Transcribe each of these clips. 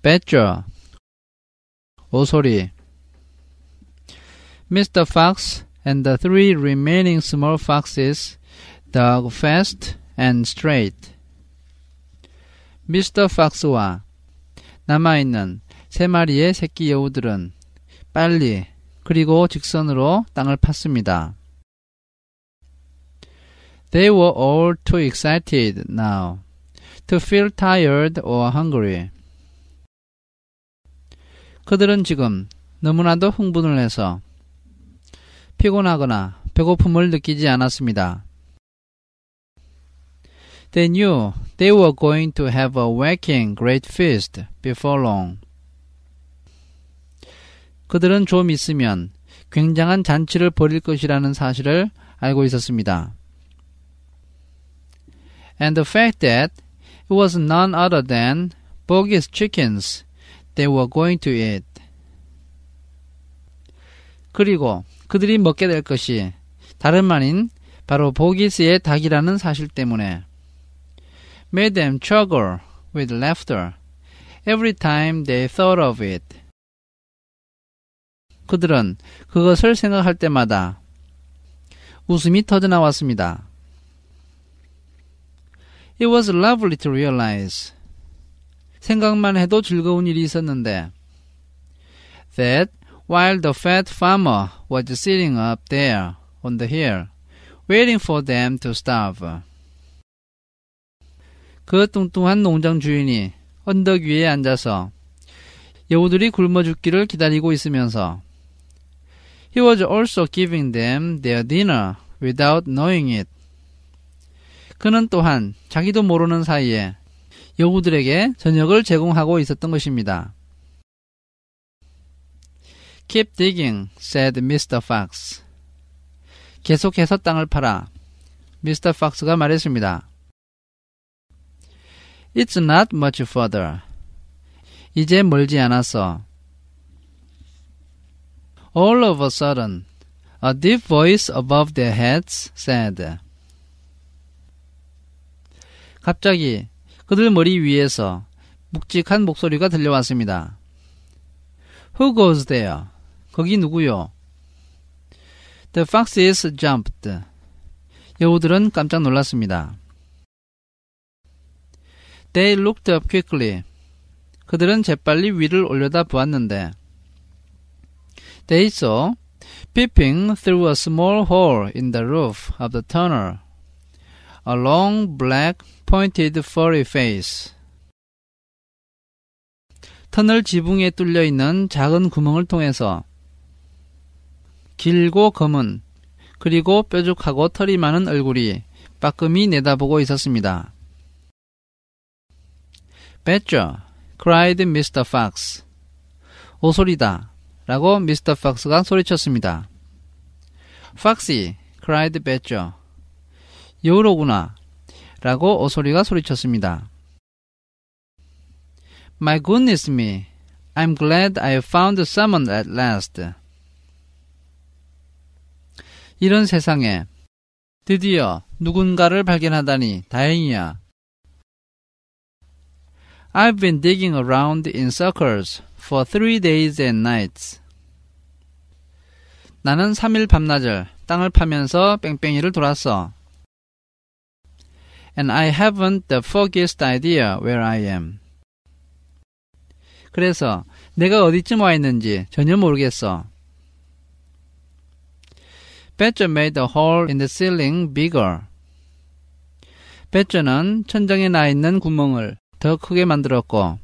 Badger. 오소리. Mr. Fox and the three remaining small foxes dug fast and straight. Mr. Fox와 남아있는 세 마리의 새끼 여우들은 빨리 그리고 직선으로 땅을 팠습니다. They were all too excited now to feel tired or hungry. 그들은 지금 너무나도 흥분을 해서 피곤하거나 배고픔을 느끼지 않았습니다. They knew they were going to have a waking great feast before long. 그들은 좀 있으면 굉장한 잔치를 벌일 것이라는 사실을 알고 있었습니다. And the fact that it was none other than Bogus Chickens They were going to eat. 그리고 그들이 먹게 될 것이 다름 아닌 바로 보기스의 닭이라는 사실 때문에 made them chuckle with laughter every time they thought of it. 그들은 그것을 생각할 때마다 웃음이 터져나왔습니다. It was lovely to realize 생각만 해도 즐거운 일이 있었는데 that while the fat farmer was sitting up there on the hill waiting for them to starve 그 뚱뚱한 농장 주인이 언덕 위에 앉아서 여우들이 굶어 죽기를 기다리고 있으면서 He was also giving them their dinner without knowing it. 그는 또한 자기도 모르는 사이에 여우들에게 저녁을 제공하고 있었던 것입니다. Keep digging, said Mr. Fox. 계속해서 땅을 파라. Mr. Fox가 말했습니다. It's not much further. 이제 멀지 않았어. All of a sudden, a deep voice above their heads said. 갑자기 그들 머리 위에서 묵직한 목소리가 들려왔습니다. Who goes there? 거기 누구요? The foxes jumped. 여우들은 깜짝 놀랐습니다. They looked up quickly. 그들은 재빨리 위를 올려다 보았는데 They saw peeping through a small hole in the roof of the tunnel a long black pointed furry face. 터널 지붕에 뚫려 있는 작은 구멍을 통해서 길고 검은 그리고 뾰족하고 털이 많은 얼굴이 빠끔히 내다보고 있었습니다. Betcha, cried Mr. Fox. 오소리다. 라고 Mr. Fox가 소리쳤습니다. Foxy, cried Betcha. 여우로구나. 라고 오소리가 소리쳤습니다. My goodness me. I'm glad I found someone at last. 이런 세상에 드디어 누군가를 발견하다니 다행이야. I've been digging around in circles for three days and nights. 나는 3일 밤낮을 땅을 파면서 뺑뺑이를 돌았어. and I haven't the foggiest idea where I am. 그래서 내가 어디쯤 와 있는지 전혀 모르겠어. 배저 made the hole in the ceiling bigger. 배저는 천장에 나 있는 구멍을 더 크게 만들었고,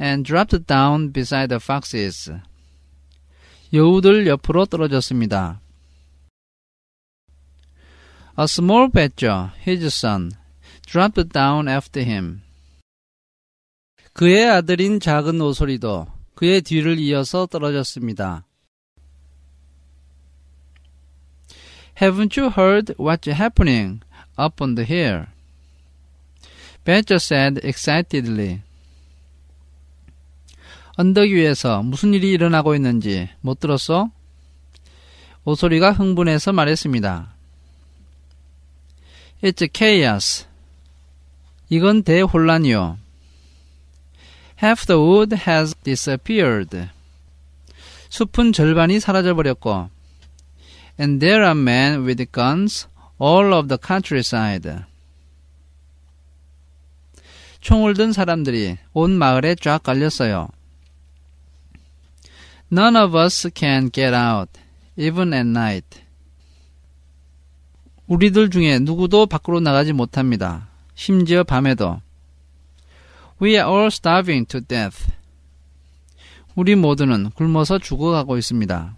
and dropped down beside the foxes. 여우들 옆으로 떨어졌습니다. A small badger, his son, dropped down after him. 그의 아들인 작은 오소리도 그의 뒤를 이어서 떨어졌습니다. Haven't you heard what's happening up on the hill? Badger said excitedly. 언덕 위에서 무슨 일이 일어나고 있는지 못 들었어? 오소리가 흥분해서 말했습니다. It's chaos. 이건 대혼란이요. Half the wood has disappeared. 숲은 절반이 사라져버렸고 And there are men with guns all of the countryside. 총을 든 사람들이 온 마을에 쫙 깔렸어요. None of us can get out, even at night. 우리들 중에 누구도 밖으로 나가지 못합니다. 심지어 밤에도. We are all starving to death. 우리 모두는 굶어서 죽어가고 있습니다.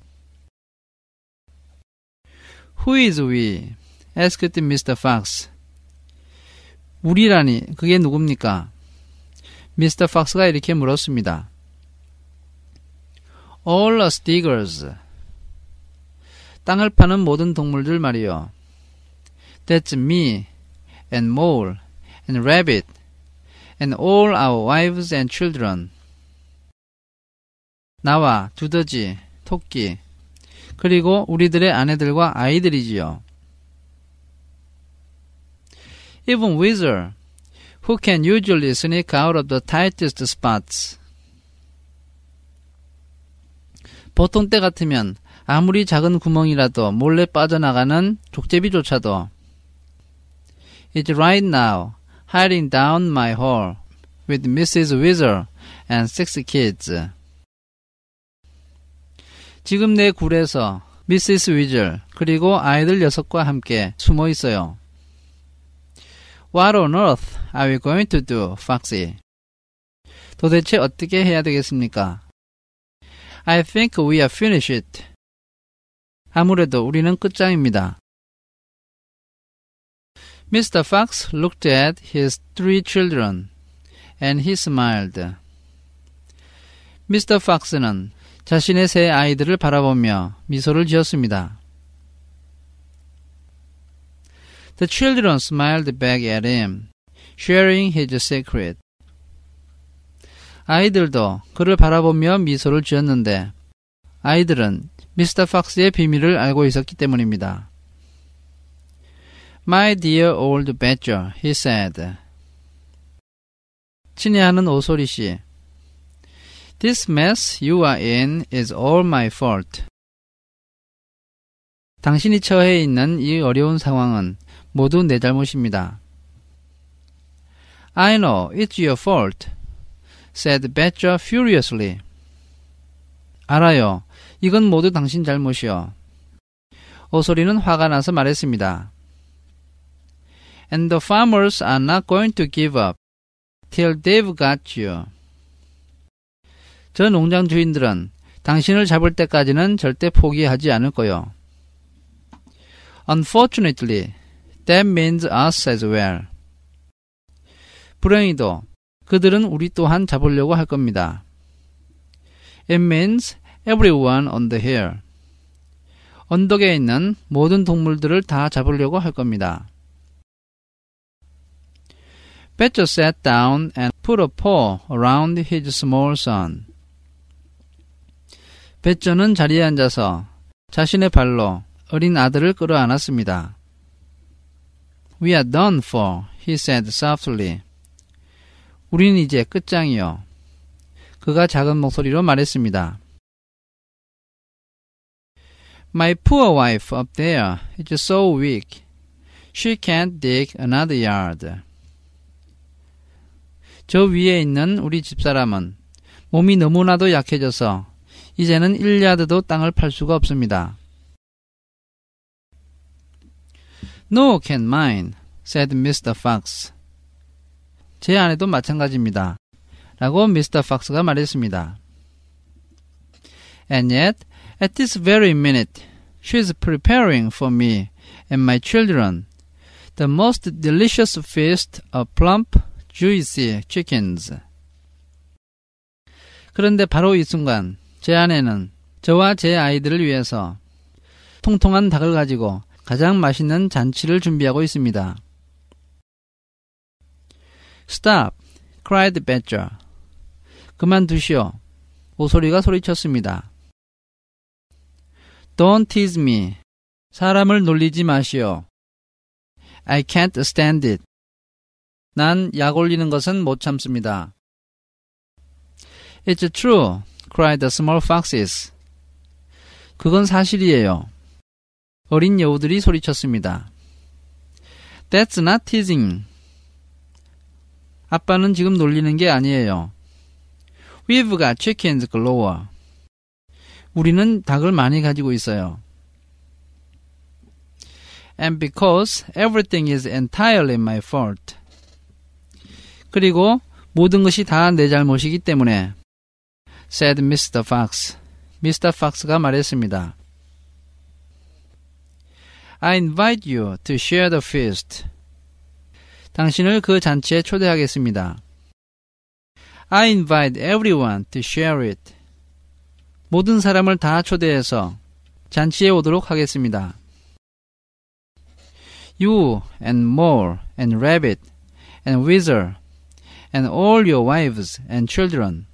Who is we? asked Mr. Fox. 우리라니 그게 누굽니까? 미스터 팍스가 이렇게 물었습니다. All are stiggers. 땅을 파는 모든 동물들 말이요. That's me, and mole, and rabbit, and all our wives and children. 나와 두더지, 토끼, 그리고 우리들의 아내들과 아이들이지요. Even weasel, who can usually sneak out of the tightest spots. 보통 때 같으면 아무리 작은 구멍이라도 몰래 빠져나가는 족제비조차도 is right now hiding down my hall with Mrs. Weasel and six kids. 지금 내 굴에서 미시스 위즐 그리고 아이들 녀석과 함께 숨어 있어요. What on earth are we going to do, Foxy? 도대체 어떻게 해야 되겠습니까? I think we are finished. 아무래도 우리는 끝장입니다. Mr. Fox looked at his three children and he smiled. Mr. Fox는 자신의 세 아이들을 바라보며 미소를 지었습니다. The children smiled back at him, sharing his secret. 아이들도 그를 바라보며 미소를 지었는데 아이들은 미스터 팍스의 비밀을 알고 있었기 때문입니다. My dear old badger, he said. 친애하는 오소리 씨. This mess you are in is all my fault. 당신이 처해 있는 이 어려운 상황은 모두 내 잘못입니다. I know it's your fault, said Badger furiously. 알아요. 이건 모두 당신 잘못이요. 오소리는 화가 나서 말했습니다. and the farmers are not going to give up till they've got you. 저 농장 주인들은 당신을 잡을 때까지는 절대 포기하지 않을 거요. Unfortunately, that means us as well. 불행히도 그들은 우리 또한 잡으려고 할 겁니다. It means everyone on the hill. 언덕에 있는 모든 동물들을 다 잡으려고 할 겁니다. Betcher sat down and put a paw around his small son. 베쩌는 자리에 앉아서 자신의 발로 어린 아들을 끌어안았습니다. We are done for, he said softly. 우린 이제 끝장이요. 그가 작은 목소리로 말했습니다. My poor wife up there is so weak. She can't dig another yard. 저 위에 있는 우리 집사람은 몸이 너무나도 약해져서 이제는 1야드도 땅을 팔 수가 없습니다. No can mine, said Mr. Fox. 제 아내도 마찬가지입니다. 라고 Mr. Fox가 말했습니다. And yet, at this very minute, she is preparing for me and my children the most delicious feast of plump juicy chickens. 그런데 바로 이 순간 제 아내는 저와 제 아이들을 위해서 통통한 닭을 가지고 가장 맛있는 잔치를 준비하고 있습니다. Stop! cried Badger. 그만두시오. 오소리가 소리쳤습니다. Don't tease me. 사람을 놀리지 마시오. I can't stand it. 난약 올리는 것은 못 참습니다. It's true, cried the small foxes. 그건 사실이에요. 어린 여우들이 소리쳤습니다. That's not teasing. 아빠는 지금 놀리는 게 아니에요. We've got chickens galore. 우리는 닭을 많이 가지고 있어요. And because everything is entirely my fault. 그리고 모든 것이 다 내 잘못이기 때문에 said Mr. Fox. Mr. Fox가 말했습니다. I invite you to share the feast. 당신을 그 잔치에 초대하겠습니다. I invite everyone to share it. 모든 사람을 다 초대해서 잔치에 오도록 하겠습니다. You and Mole and Rabbit and w e a s e and all your wives and children.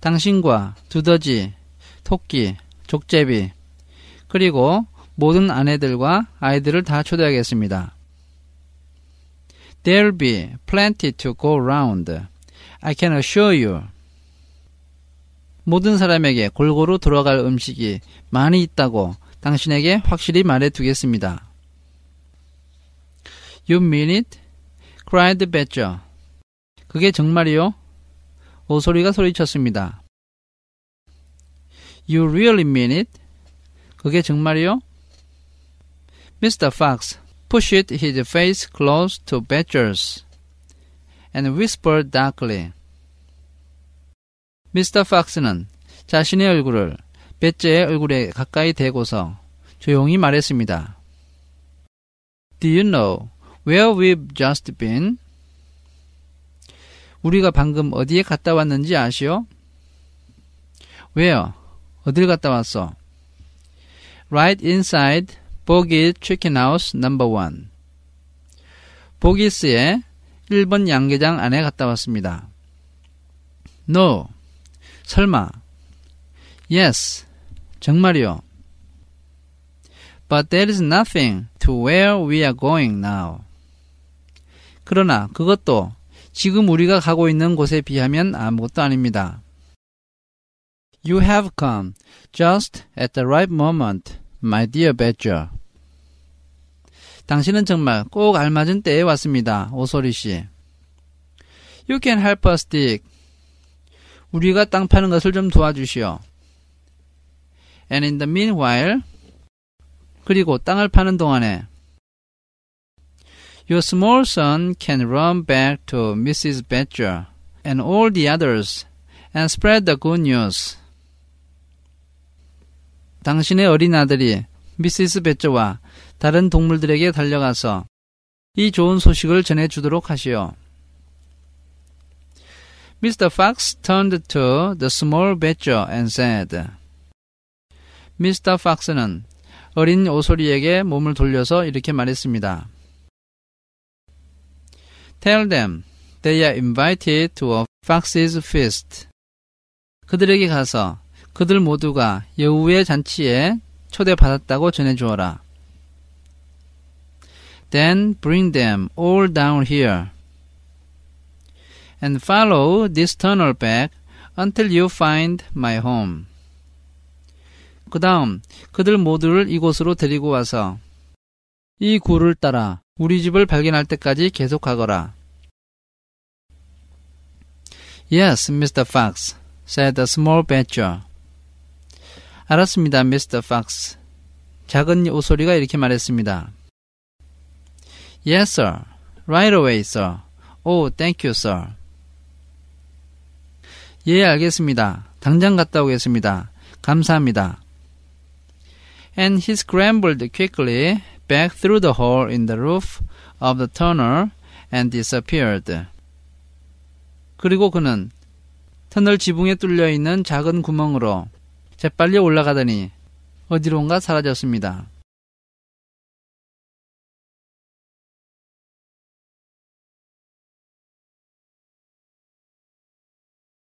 당신과 두더지, 토끼, 족제비, 그리고 모든 아내들과 아이들을 다 초대하겠습니다. There'll be plenty to go round. I can assure you. 모든 사람에게 골고루 돌아갈 음식이 많이 있다고 당신에게 확실히 말해 두겠습니다. You mean it? cried Badger. 그게 정말이요? 오소리가 소리쳤습니다. You really mean it? 그게 정말이요? Mr. Fox pushed his face close to Badger's and whispered darkly. 미스터 팍스는 자신의 얼굴을 배째의 얼굴에 가까이 대고서 조용히 말했습니다. Do you know where we've just been. 우리가 방금 어디에 갔다 왔는지 아시오? where? 어딜 갔다 왔어? right inside 보깃 치킨 하우스 넘버 1. 보기스의 1번 양계장 안에 갔다 왔습니다. No. 설마. Yes. 정말이요. But there is nothing to where we are going now. 그러나 그것도 지금 우리가 가고 있는 곳에 비하면 아무것도 아닙니다. You have come just at the right moment, my dear Badger. 당신은 정말 꼭 알맞은 때에 왔습니다, 오소리 씨. You can help us dig. 우리가 땅 파는 것을 좀 도와주시오. And in the meanwhile, 그리고 땅을 파는 동안에 Your small son can run back to Mrs. Badger and all the others and spread the good news. 당신의 어린 아들이 미시스 베저와 다른 동물들에게 달려가서 이 좋은 소식을 전해주도록 하시오. Mr. Fox turned to the small badger and said, Mr. Fox는 어린 오소리에게 몸을 돌려서 이렇게 말했습니다. Tell them they are invited to a fox's feast. 그들에게 가서 그들 모두가 여우의 잔치에 초대받았다고 전해주어라. Then bring them all down here and follow this tunnel back until you find my home. 그 다음 그들 모두를 이곳으로 데리고 와서 이 굴을 따라 우리 집을 발견할 때까지 계속 가거라. Yes, Mr. Fox, said the small badger. 알았습니다, Mr. Fox. 작은 오소리가 이렇게 말했습니다. Yes, sir. Right away, sir. Oh, thank you, sir. 예, 알겠습니다. 당장 갔다 오겠습니다. 감사합니다. And he scrambled quickly back through the hole in the roof of the tunnel and disappeared. 그리고 그는 터널 지붕에 뚫려 있는 작은 구멍으로 재빨리 올라가더니 어디론가 사라졌습니다.